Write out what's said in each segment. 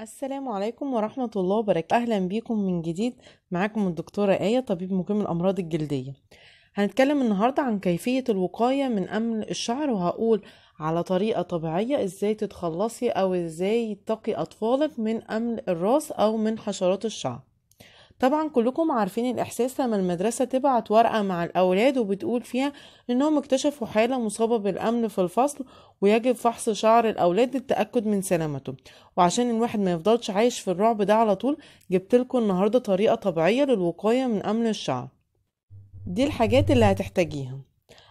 السلام عليكم ورحمة الله وبركاته أهلا بيكم من جديد معاكم الدكتورة آية طبيب مقيم الأمراض الجلدية هنتكلم النهاردة عن كيفية الوقاية من أمل الشعر وهقول على طريقة طبيعية ازاي تتخلصي أو ازاي تقي أطفالك من أمل الراس أو من حشرات الشعر طبعا كلكم عارفين الاحساس لما المدرسه تبعت ورقه مع الاولاد وبتقول فيها انهم اكتشفوا حاله مصابه بالامن في الفصل ويجب فحص شعر الاولاد للتاكد من سلامته وعشان الواحد ما يفضلش عايش في الرعب ده على طول جبت لكم النهارده طريقه طبيعيه للوقايه من امن الشعر دي الحاجات اللي هتحتاجيها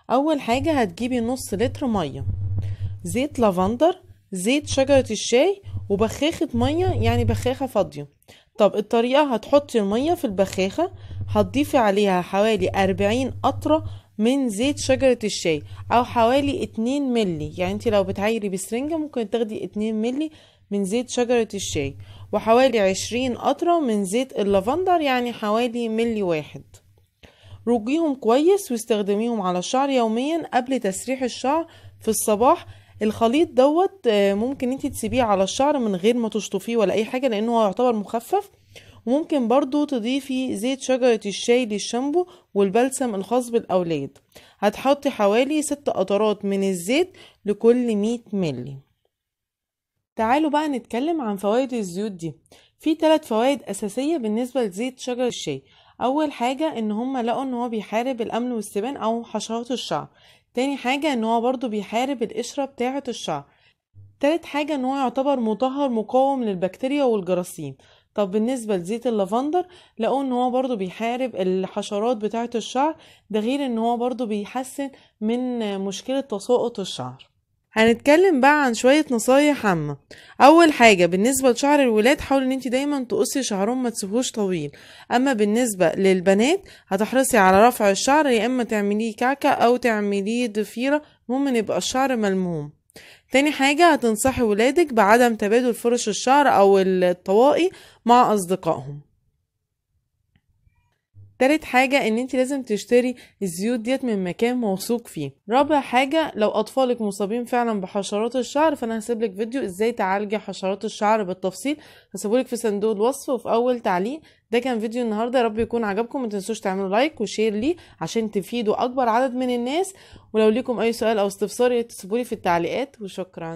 اول حاجه هتجيبي نص لتر ميه زيت لافندر زيت شجره الشاي وبخاخه ميه يعني بخاخه فاضيه طب الطريقة هتحطي المية في البخاخة هتضيفي عليها حوالي أربعين قطرة من زيت شجرة الشاي أو حوالي اتنين ملي يعني انت لو بتعيري بسرنجة ممكن تاخدي اتنين ملي من زيت شجرة الشاي وحوالي عشرين قطرة من زيت اللافندر يعني حوالي ملي واحد رجيهم كويس واستخدميهم على الشعر يوميا قبل تسريح الشعر في الصباح الخليط دوت آه، ممكن انت تسيبيه على الشعر من غير ما تشطفيه ولا اي حاجه لانه هو يعتبر مخفف وممكن برضو تضيفي زيت شجرة الشاي للشامبو والبلسم الخاص بالأولاد هتحطي حوالي ست قطرات من الزيت لكل مية ملي تعالوا بقى نتكلم عن فوائد الزيوت دي في ثلاث فوائد أساسية بالنسبة لزيت شجر الشاي أول حاجة إن هما لقوا إن هو بيحارب الامن والسبان أو حشرات الشعر تاني حاجة ان هو برضو بيحارب القشرة بتاعة الشعر تالت حاجة ان هو يعتبر مطهر مقاوم للبكتيريا والجراثيم طب بالنسبة لزيت اللافندر لقوا ان هو برضو بيحارب الحشرات بتاعة الشعر ده غير ان هو برضو بيحسن من مشكلة تساقط الشعر هنتكلم بقى عن شوية نصايح عامة أول حاجة بالنسبة لشعر الولاد حاولي إن انت دايما تقصي شعرهم ما تسيبهوش طويل أما بالنسبة للبنات هتحرصي على رفع الشعر يا إما تعمليه كعكة أو تعمليه ضفيرة المهم يبقى الشعر ملموم تاني حاجة هتنصحي ولادك بعدم تبادل فرش الشعر أو الطواقي مع أصدقائهم تالت حاجة ان انت لازم تشتري الزيوت ديت من مكان موثوق فيه رابع حاجة لو اطفالك مصابين فعلا بحشرات الشعر فانا هسيبلك فيديو ازاي تعالجي حشرات الشعر بالتفصيل هسيبولك في صندوق الوصف وفي اول تعليق ده كان فيديو النهارده رب يكون عجبكم ما تنسوش تعملوا لايك وشير ليه عشان تفيدوا اكبر عدد من الناس ولو ليكم اي سؤال او استفسار تسيبولي في التعليقات وشكرا